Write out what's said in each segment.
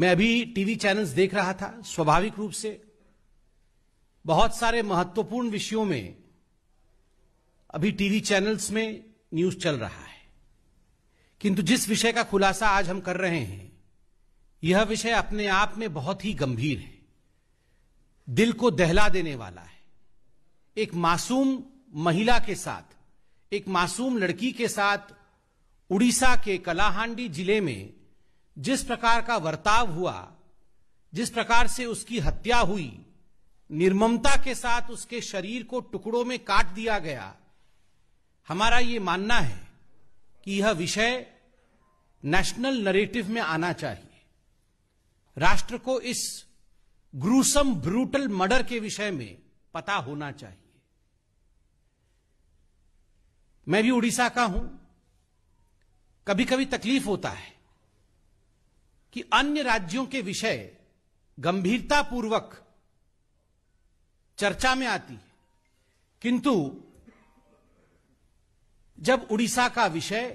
मैं अभी TV channels देख रहा था स्वाभाविक रूप से बहुत सारे महत्वपूर्ण विषयों में अभी टीवी चैनल्स में न्यूज चल रहा है किंतु जिस विषय का खुलासा आज हम कर रहे हैं यह विषय अपने आप में बहुत ही गंभीर है दिल को दहला देने वाला है एक मासूम महिला के साथ एक मासूम लड़की के साथ उड़ीसा के कलाहांडी जिले में जिस प्रकार का वर्ताव हुआ जिस प्रकार से उसकी हत्या हुई निर्ममता के साथ उसके शरीर को टुकड़ों में काट दिया गया हमारा ये मानना है कि यह विषय नेशनल नरेटिव में आना चाहिए राष्ट्र को इस ग्रूसम ब्रूटल मर्डर के विषय में पता होना चाहिए मैं भी उड़ीसा का हूं कभी कभी तकलीफ होता है कि अन्य राज्यों के विषय गंभीरता पूर्वक चर्चा में आती है किंतु जब उड़ीसा का विषय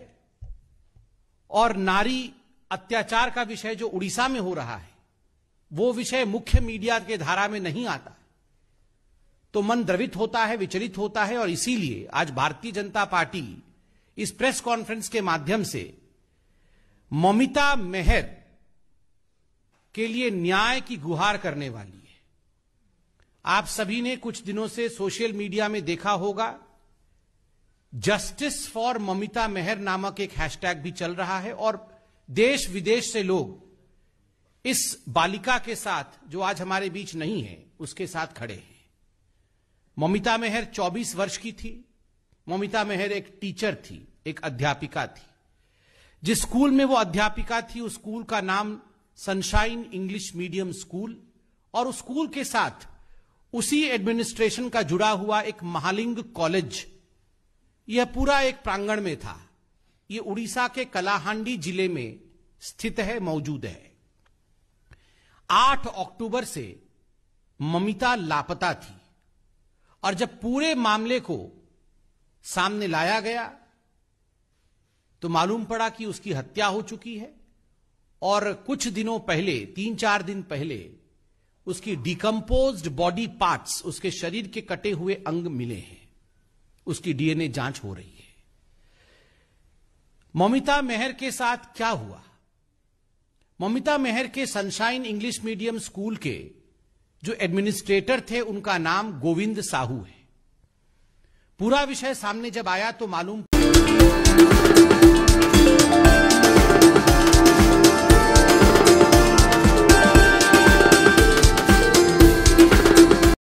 और नारी अत्याचार का विषय जो उड़ीसा में हो रहा है वो विषय मुख्य मीडिया के धारा में नहीं आता तो मन द्रवित होता है विचलित होता है और इसीलिए आज भारतीय जनता पार्टी इस प्रेस कॉन्फ्रेंस के माध्यम से ममिता मेहर के लिए न्याय की गुहार करने वाली है आप सभी ने कुछ दिनों से सोशल मीडिया में देखा होगा जस्टिस फॉर ममिता मेहर नामक एक हैशटैग भी चल रहा है और देश विदेश से लोग इस बालिका के साथ जो आज हमारे बीच नहीं है उसके साथ खड़े हैं ममिता मेहर 24 वर्ष की थी ममिता मेहर एक टीचर थी एक अध्यापिका थी जिस स्कूल में वो अध्यापिका थी उस स्कूल का नाम सनशाइन इंग्लिश मीडियम स्कूल और उस स्कूल के साथ उसी एडमिनिस्ट्रेशन का जुड़ा हुआ एक महालिंग कॉलेज यह पूरा एक प्रांगण में था यह उड़ीसा के कलाहांडी जिले में स्थित है मौजूद है 8 अक्टूबर से ममिता लापता थी और जब पूरे मामले को सामने लाया गया तो मालूम पड़ा कि उसकी हत्या हो चुकी है और कुछ दिनों पहले तीन चार दिन पहले उसकी डिकम्पोज्ड बॉडी पार्ट्स उसके शरीर के कटे हुए अंग मिले हैं उसकी डीएनए जांच हो रही है ममिता मेहर के साथ क्या हुआ ममिता मेहर के सनशाइन इंग्लिश मीडियम स्कूल के जो एडमिनिस्ट्रेटर थे उनका नाम गोविंद साहू है पूरा विषय सामने जब आया तो मालूम